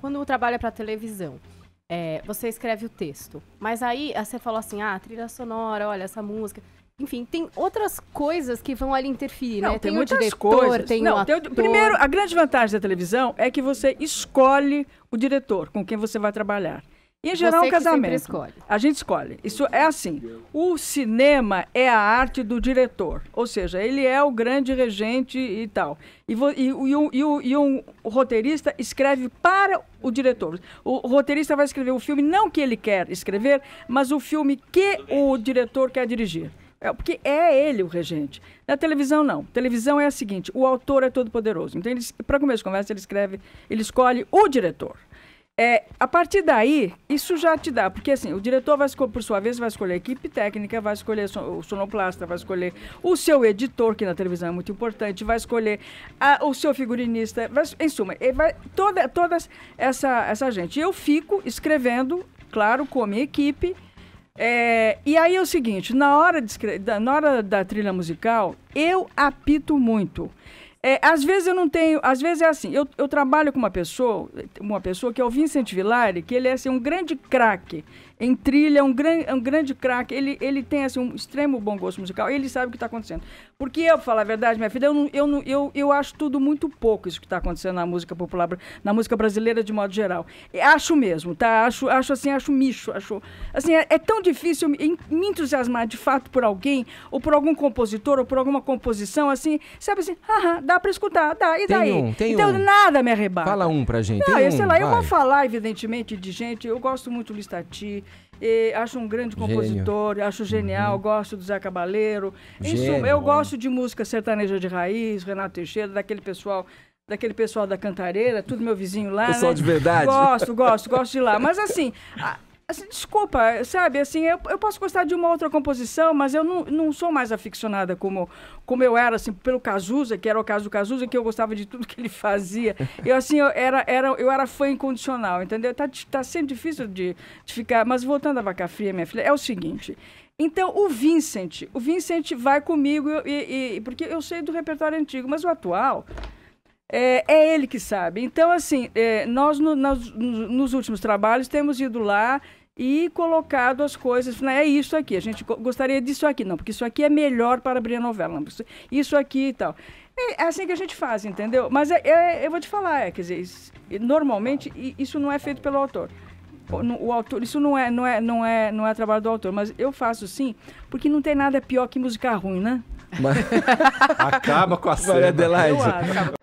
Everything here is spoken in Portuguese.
Quando trabalha é para televisão, é, você escreve o texto. Mas aí você falou assim, ah, trilha sonora, olha essa música. Enfim, tem outras coisas que vão ali interferir, não, né? Tem, tem o diretor, coisas. tem não, o ator. Tem o, primeiro, a grande vantagem da televisão é que você escolhe o diretor com quem você vai trabalhar em geral, é Você casamento. escolhe. A gente escolhe. Isso é assim. O cinema é a arte do diretor. Ou seja, ele é o grande regente e tal. E, vo, e, e, um, e, um, e um roteirista escreve para o diretor. O, roteirista vai escrever o filme, não que ele quer escrever, mas o filme que o diretor quer dirigir. É, porque é ele o regente. Na televisão, não. Televisão é a seguinte: o autor é todo poderoso. Então, para começo de conversa, ele escreve, ele escolhe o diretor. É, a partir daí, isso já te dá, porque assim, o diretor vai escolher, por sua vez, vai escolher a equipe técnica, vai escolher o sonoplasta, vai escolher o seu editor, que na televisão é muito importante, vai escolher a, o seu figurinista, vai, em suma, vai, toda, toda essa, essa gente. eu fico escrevendo, claro, com a minha equipe. É, e aí é o seguinte, na hora, de, na hora da trilha musical, eu apito muito. É, às vezes eu não tenho, às vezes é assim, eu, eu trabalho com uma pessoa, uma pessoa que é o Vincent Villari, que ele é assim, um grande craque em trilha, um, gran, um grande craque, ele, ele tem assim, um extremo bom gosto musical, ele sabe o que está acontecendo. Porque eu, pra falar a verdade, minha filha, eu, não, eu, não, eu, eu acho tudo muito pouco isso que está acontecendo na música popular, na música brasileira de modo geral. É, acho mesmo, tá? Acho, acho assim, acho micho, acho... Assim, é, é tão difícil me, me entusiasmar de fato por alguém, ou por algum compositor, ou por alguma composição, assim, sabe assim, haha, dá para escutar, dá. E tem Um, tem então um. nada me arrebata. Fala um pra gente. Não, eu, sei um, lá, vai. eu vou falar, evidentemente, de gente. Eu gosto muito do Listati, acho um grande compositor, Gênio. acho uhum. genial, uhum. gosto do Zé Cabaleiro. Em suma, eu gosto de música sertaneja de raiz, Renato Teixeira, daquele pessoal daquele pessoal da Cantareira, tudo meu vizinho lá. Pessoal né? de verdade. Gosto, gosto, gosto de lá. Mas assim, Assim, desculpa, sabe, assim, eu, eu posso gostar de uma outra composição, mas eu não, não sou mais aficionada como, como eu era, assim, pelo Cazuza, que era o caso do Cazuza, que eu gostava de tudo que ele fazia. Eu, assim, eu era, era, eu era fã incondicional, entendeu? Tá, tá sendo difícil de, de ficar, mas voltando à Vaca Fria, minha filha, é o seguinte, então, o Vincent, o Vincent vai comigo, e, e, porque eu sei do repertório antigo, mas o atual, é, é, ele que sabe. Então, assim, é, nós, no, nos últimos trabalhos temos ido lá e colocado as coisas. Né? É isso aqui, a gente gostaria disso aqui. Não, porque isso aqui é melhor para abrir a novela. Isso aqui e tal. É, é assim que a gente faz, entendeu? Mas é, é, eu vou te falar, é, quer dizer, isso, normalmente isso não é feito pelo autor. O, o autor, isso não é, não é, não é, não é trabalho do autor, mas eu faço sim, porque não tem nada pior que música ruim, né? Mas... Acaba com a cena. Adelaide.